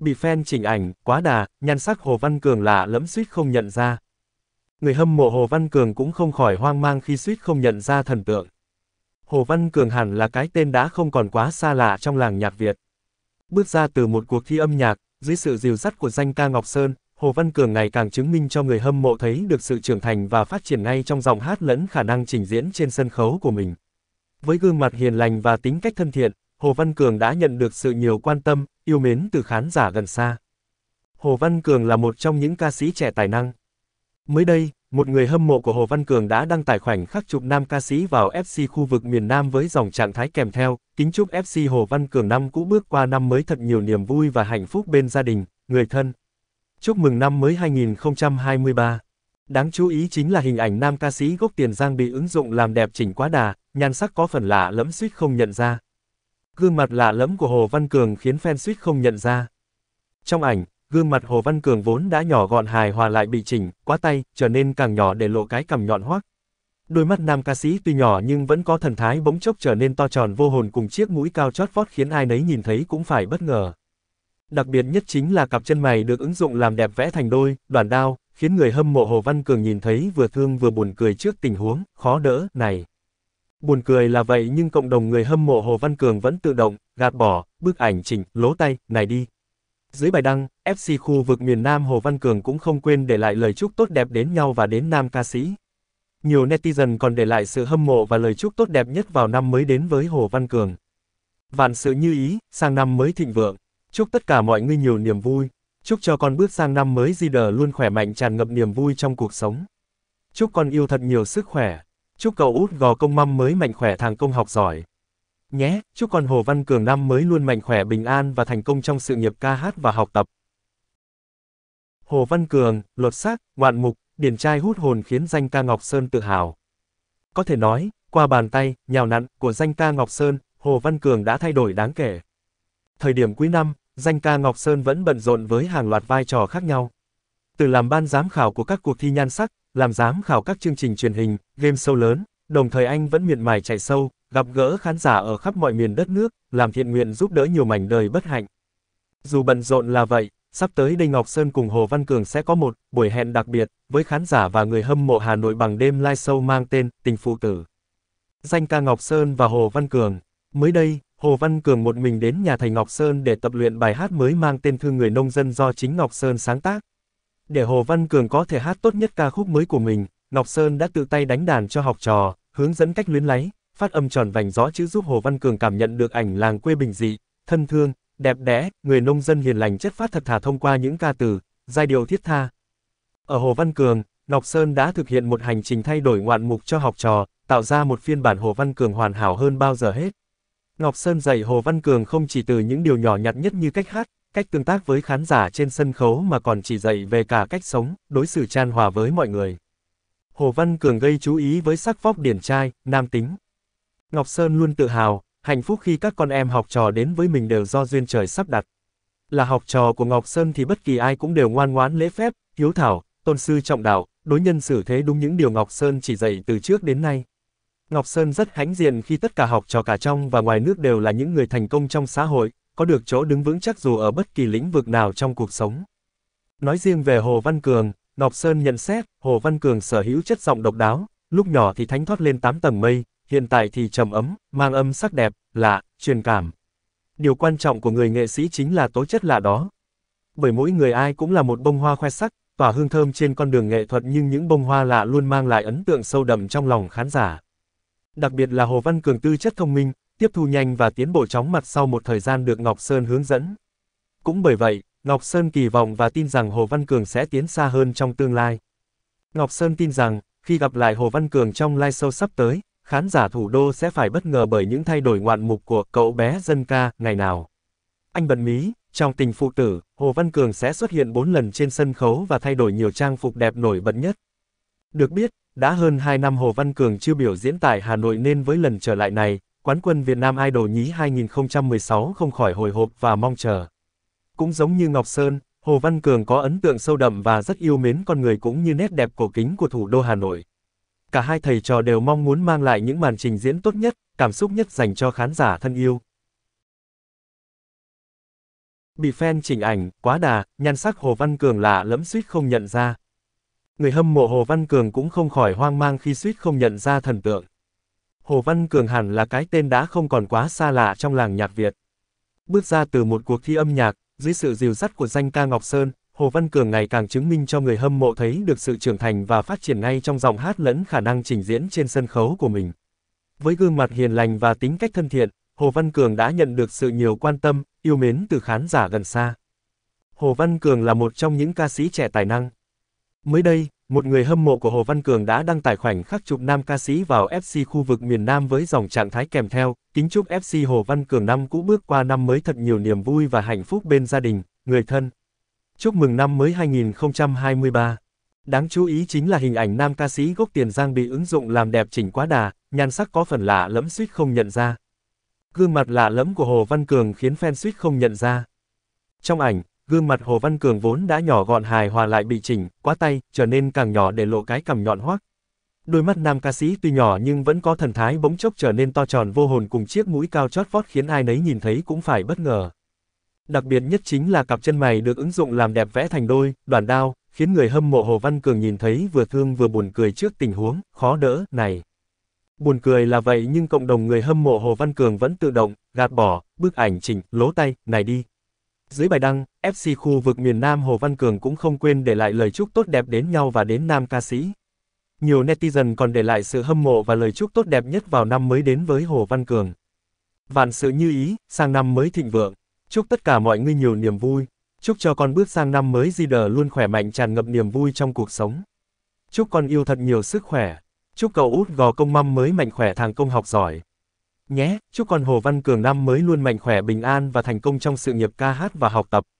Bị fan chỉnh ảnh, quá đà, nhan sắc Hồ Văn Cường lạ lẫm suýt không nhận ra. Người hâm mộ Hồ Văn Cường cũng không khỏi hoang mang khi suýt không nhận ra thần tượng. Hồ Văn Cường hẳn là cái tên đã không còn quá xa lạ trong làng nhạc Việt. Bước ra từ một cuộc thi âm nhạc, dưới sự dìu dắt của danh ca Ngọc Sơn, Hồ Văn Cường ngày càng chứng minh cho người hâm mộ thấy được sự trưởng thành và phát triển ngay trong giọng hát lẫn khả năng trình diễn trên sân khấu của mình. Với gương mặt hiền lành và tính cách thân thiện, Hồ Văn Cường đã nhận được sự nhiều quan tâm, yêu mến từ khán giả gần xa. Hồ Văn Cường là một trong những ca sĩ trẻ tài năng. Mới đây, một người hâm mộ của Hồ Văn Cường đã đăng tải khoảnh khắc chụp nam ca sĩ vào FC khu vực miền Nam với dòng trạng thái kèm theo, kính chúc FC Hồ Văn Cường năm cũ bước qua năm mới thật nhiều niềm vui và hạnh phúc bên gia đình, người thân. Chúc mừng năm mới 2023. Đáng chú ý chính là hình ảnh nam ca sĩ gốc Tiền Giang bị ứng dụng làm đẹp chỉnh quá đà, nhan sắc có phần lạ lẫm suýt không nhận ra. Gương mặt lạ lẫm của Hồ Văn Cường khiến fan suýt không nhận ra. Trong ảnh, gương mặt Hồ Văn Cường vốn đã nhỏ gọn hài hòa lại bị chỉnh, quá tay, trở nên càng nhỏ để lộ cái cằm nhọn hoác. Đôi mắt nam ca sĩ tuy nhỏ nhưng vẫn có thần thái bỗng chốc trở nên to tròn vô hồn cùng chiếc mũi cao chót vót khiến ai nấy nhìn thấy cũng phải bất ngờ. Đặc biệt nhất chính là cặp chân mày được ứng dụng làm đẹp vẽ thành đôi, đoàn đao, khiến người hâm mộ Hồ Văn Cường nhìn thấy vừa thương vừa buồn cười trước tình huống khó đỡ này. Buồn cười là vậy nhưng cộng đồng người hâm mộ Hồ Văn Cường vẫn tự động, gạt bỏ, bức ảnh chỉnh, lố tay, này đi. Dưới bài đăng, FC khu vực miền Nam Hồ Văn Cường cũng không quên để lại lời chúc tốt đẹp đến nhau và đến nam ca sĩ. Nhiều netizen còn để lại sự hâm mộ và lời chúc tốt đẹp nhất vào năm mới đến với Hồ Văn Cường. Vạn sự như ý, sang năm mới thịnh vượng. Chúc tất cả mọi người nhiều niềm vui. Chúc cho con bước sang năm mới di đờ luôn khỏe mạnh tràn ngập niềm vui trong cuộc sống. Chúc con yêu thật nhiều sức khỏe. Chúc cậu út gò công mâm mới mạnh khỏe thành công học giỏi. Nhé, chúc con Hồ Văn Cường năm mới luôn mạnh khỏe bình an và thành công trong sự nghiệp ca hát và học tập. Hồ Văn Cường, luật sắc, ngoạn mục, điển trai hút hồn khiến danh ca Ngọc Sơn tự hào. Có thể nói, qua bàn tay, nhào nặn của danh ca Ngọc Sơn, Hồ Văn Cường đã thay đổi đáng kể. Thời điểm cuối năm, danh ca Ngọc Sơn vẫn bận rộn với hàng loạt vai trò khác nhau. Từ làm ban giám khảo của các cuộc thi nhan sắc, làm giám khảo các chương trình truyền hình, game show lớn, đồng thời anh vẫn miệt mài chạy sâu, gặp gỡ khán giả ở khắp mọi miền đất nước, làm thiện nguyện giúp đỡ nhiều mảnh đời bất hạnh. Dù bận rộn là vậy, sắp tới đây Ngọc Sơn cùng Hồ Văn Cường sẽ có một buổi hẹn đặc biệt với khán giả và người hâm mộ Hà Nội bằng đêm live show mang tên Tình Phụ Tử. Danh ca Ngọc Sơn và Hồ Văn Cường. Mới đây, Hồ Văn Cường một mình đến nhà thầy Ngọc Sơn để tập luyện bài hát mới mang tên Thương Người Nông Dân do chính Ngọc Sơn sáng tác. Để Hồ Văn Cường có thể hát tốt nhất ca khúc mới của mình, Ngọc Sơn đã tự tay đánh đàn cho học trò, hướng dẫn cách luyến láy, phát âm tròn vành rõ chữ giúp Hồ Văn Cường cảm nhận được ảnh làng quê bình dị, thân thương, đẹp đẽ, người nông dân hiền lành chất phát thật thà thông qua những ca từ, giai điệu thiết tha. Ở Hồ Văn Cường, Ngọc Sơn đã thực hiện một hành trình thay đổi ngoạn mục cho học trò, tạo ra một phiên bản Hồ Văn Cường hoàn hảo hơn bao giờ hết. Ngọc Sơn dạy Hồ Văn Cường không chỉ từ những điều nhỏ nhặt nhất như cách hát, cách tương tác với khán giả trên sân khấu mà còn chỉ dạy về cả cách sống, đối xử tràn hòa với mọi người. Hồ Văn Cường gây chú ý với sắc vóc điển trai, nam tính. Ngọc Sơn luôn tự hào, hạnh phúc khi các con em học trò đến với mình đều do duyên trời sắp đặt. Là học trò của Ngọc Sơn thì bất kỳ ai cũng đều ngoan ngoãn lễ phép, hiếu thảo, tôn sư trọng đạo, đối nhân xử thế đúng những điều Ngọc Sơn chỉ dạy từ trước đến nay. Ngọc Sơn rất hãnh diện khi tất cả học trò cả trong và ngoài nước đều là những người thành công trong xã hội, có được chỗ đứng vững chắc dù ở bất kỳ lĩnh vực nào trong cuộc sống. Nói riêng về Hồ Văn Cường, Ngọc Sơn nhận xét, Hồ Văn Cường sở hữu chất giọng độc đáo, lúc nhỏ thì thánh thoát lên 8 tầng mây, hiện tại thì trầm ấm, mang âm sắc đẹp, lạ, truyền cảm. Điều quan trọng của người nghệ sĩ chính là tố chất lạ đó. Bởi mỗi người ai cũng là một bông hoa khoe sắc, tỏa hương thơm trên con đường nghệ thuật nhưng những bông hoa lạ luôn mang lại ấn tượng sâu đậm trong lòng khán giả. Đặc biệt là Hồ Văn Cường tư chất thông minh, tiếp thu nhanh và tiến bộ chóng mặt sau một thời gian được Ngọc Sơn hướng dẫn. Cũng bởi vậy, Ngọc Sơn kỳ vọng và tin rằng Hồ Văn Cường sẽ tiến xa hơn trong tương lai. Ngọc Sơn tin rằng, khi gặp lại Hồ Văn Cường trong live show sắp tới, khán giả thủ đô sẽ phải bất ngờ bởi những thay đổi ngoạn mục của cậu bé dân ca ngày nào. Anh bận mí, trong tình phụ tử, Hồ Văn Cường sẽ xuất hiện 4 lần trên sân khấu và thay đổi nhiều trang phục đẹp nổi bật nhất. Được biết, đã hơn 2 năm Hồ Văn Cường chưa biểu diễn tại Hà Nội nên với lần trở lại này, quán quân Việt Nam Idol nhí 2016 không khỏi hồi hộp và mong chờ. Cũng giống như Ngọc Sơn, Hồ Văn Cường có ấn tượng sâu đậm và rất yêu mến con người cũng như nét đẹp cổ kính của thủ đô Hà Nội. Cả hai thầy trò đều mong muốn mang lại những màn trình diễn tốt nhất, cảm xúc nhất dành cho khán giả thân yêu. Bị fan chỉnh ảnh, quá đà, nhan sắc Hồ Văn Cường lạ lẫm suýt không nhận ra. Người hâm mộ Hồ Văn Cường cũng không khỏi hoang mang khi suýt không nhận ra thần tượng. Hồ Văn Cường hẳn là cái tên đã không còn quá xa lạ trong làng nhạc Việt. Bước ra từ một cuộc thi âm nhạc, dưới sự dìu dắt của danh ca Ngọc Sơn, Hồ Văn Cường ngày càng chứng minh cho người hâm mộ thấy được sự trưởng thành và phát triển ngay trong giọng hát lẫn khả năng trình diễn trên sân khấu của mình. Với gương mặt hiền lành và tính cách thân thiện, Hồ Văn Cường đã nhận được sự nhiều quan tâm, yêu mến từ khán giả gần xa. Hồ Văn Cường là một trong những ca sĩ trẻ tài năng. Mới đây, một người hâm mộ của Hồ Văn Cường đã đăng tải khoảnh khắc chụp nam ca sĩ vào FC khu vực miền Nam với dòng trạng thái kèm theo, kính chúc FC Hồ Văn Cường năm cũ bước qua năm mới thật nhiều niềm vui và hạnh phúc bên gia đình, người thân. Chúc mừng năm mới 2023. Đáng chú ý chính là hình ảnh nam ca sĩ gốc Tiền Giang bị ứng dụng làm đẹp chỉnh quá đà, nhan sắc có phần lạ lẫm suýt không nhận ra. Gương mặt lạ lẫm của Hồ Văn Cường khiến fan suýt không nhận ra. Trong ảnh, gương mặt Hồ Văn Cường vốn đã nhỏ gọn hài hòa lại bị chỉnh, quá tay, trở nên càng nhỏ để lộ cái cằm nhọn hoác. Đôi mắt nam ca sĩ tuy nhỏ nhưng vẫn có thần thái bỗng chốc trở nên to tròn vô hồn cùng chiếc mũi cao chót vót khiến ai nấy nhìn thấy cũng phải bất ngờ. Đặc biệt nhất chính là cặp chân mày được ứng dụng làm đẹp vẽ thành đôi, đoàn đao, khiến người hâm mộ Hồ Văn Cường nhìn thấy vừa thương vừa buồn cười trước tình huống khó đỡ này. Buồn cười là vậy nhưng cộng đồng người hâm mộ Hồ Văn Cường vẫn tự động gạt bỏ bức ảnh chỉnh lố tay này đi, dưới bài đăng, FC khu vực miền Nam Hồ Văn Cường cũng không quên để lại lời chúc tốt đẹp đến nhau và đến nam ca sĩ. Nhiều netizen còn để lại sự hâm mộ và lời chúc tốt đẹp nhất vào năm mới đến với Hồ Văn Cường. Vạn sự như ý, sang năm mới thịnh vượng. Chúc tất cả mọi người nhiều niềm vui. Chúc cho con bước sang năm mới di đờ luôn khỏe mạnh tràn ngập niềm vui trong cuộc sống. Chúc con yêu thật nhiều sức khỏe. Chúc cậu út gò công mâm mới mạnh khỏe thằng công học giỏi nhé, chúc con Hồ Văn Cường năm mới luôn mạnh khỏe bình an và thành công trong sự nghiệp ca hát và học tập.